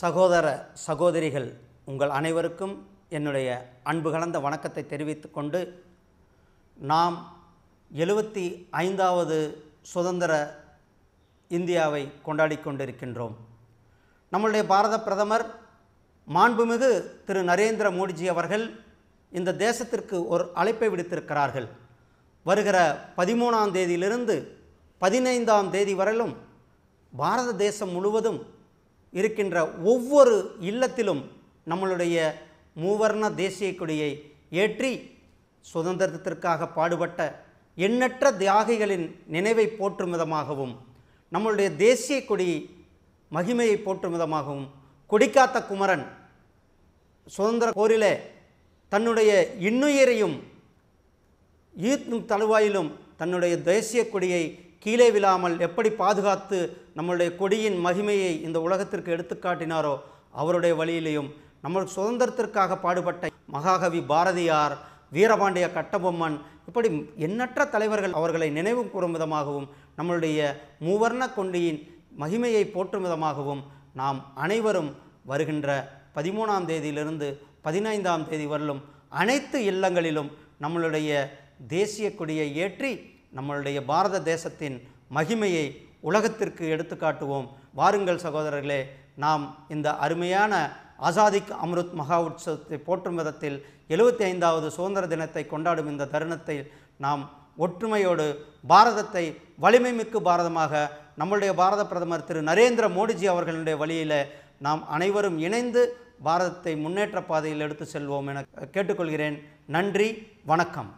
சகோதர சகோதரிகள் உங்கள் அனைவருக்கும் என்னுடைய அன்பு கலந்த வணக்கத்தை தெரிவித்து கொண்டு நாம் எழுபத்தி ஐந்தாவது சுதந்திர இந்தியாவை கொண்டாடி கொண்டிருக்கின்றோம் நம்மளுடைய பாரத பிரதமர் மாண்புமிகு திரு நரேந்திர மோடிஜி அவர்கள் இந்த தேசத்திற்கு ஒரு அழைப்பை விடுத்திருக்கிறார்கள் வருகிற பதிமூணாம் தேதியிலிருந்து பதினைந்தாம் தேதி வரையிலும் பாரத தேசம் முழுவதும் இருக்கின்ற ஒவ்வொரு இல்லத்திலும் நம்மளுடைய மூவர்ண தேசிய கொடியை ஏற்றி சுதந்திரத்திற்காக பாடுபட்ட எண்ணற்ற தியாகிகளின் நினைவை போற்றும் விதமாகவும் நம்மளுடைய தேசிய கொடி மகிமையை போற்றும் விதமாகவும் கொடிக்காத்த குமரன் சுதந்திர போரிலே தன்னுடைய இன்னுயிரையும் ஈர்த்தும் தழுவாயிலும் தன்னுடைய தேசிய கொடியை கீழே விழாமல் எப்படி பாதுகாத்து நம்மளுடைய கொடியின் மகிமையை இந்த உலகத்திற்கு எடுத்துக்காட்டினாரோ அவருடைய வழியிலையும் நம்ம சுதந்திரத்திற்காக பாடுபட்ட மகாகவி பாரதியார் வீரபாண்டிய கட்டபொம்மன் இப்படி எண்ணற்ற தலைவர்கள் அவர்களை நினைவு கூறும் விதமாகவும் நம்மளுடைய மூவர்ண கொண்டியின் மகிமையை போற்றும் விதமாகவும் நாம் அனைவரும் வருகின்ற பதிமூணாம் தேதியிலிருந்து பதினைந்தாம் தேதி வரலும் அனைத்து இல்லங்களிலும் நம்மளுடைய தேசிய கொடியை ஏற்றி நம்மளுடைய பாரத தேசத்தின் மகிமையை உலகத்திற்கு எடுத்து காட்டுவோம் வாருங்கள் சகோதரர்களே நாம் இந்த அருமையான ஆசாதிக் அம்ருத் மகா உற்சவத்தை போற்றும் விதத்தில் எழுபத்தி ஐந்தாவது சுதந்திர தினத்தை கொண்டாடும் இந்த தருணத்தை நாம் ஒற்றுமையோடு பாரதத்தை வலிமை மிக்க பாரதமாக நம்முடைய பாரத பிரதமர் திரு நரேந்திர மோடிஜி அவர்களுடைய வழியில் நாம் அனைவரும் இணைந்து பாரதத்தை முன்னேற்ற பாதையில் எடுத்து செல்வோம் என கேட்டுக்கொள்கிறேன் நன்றி வணக்கம்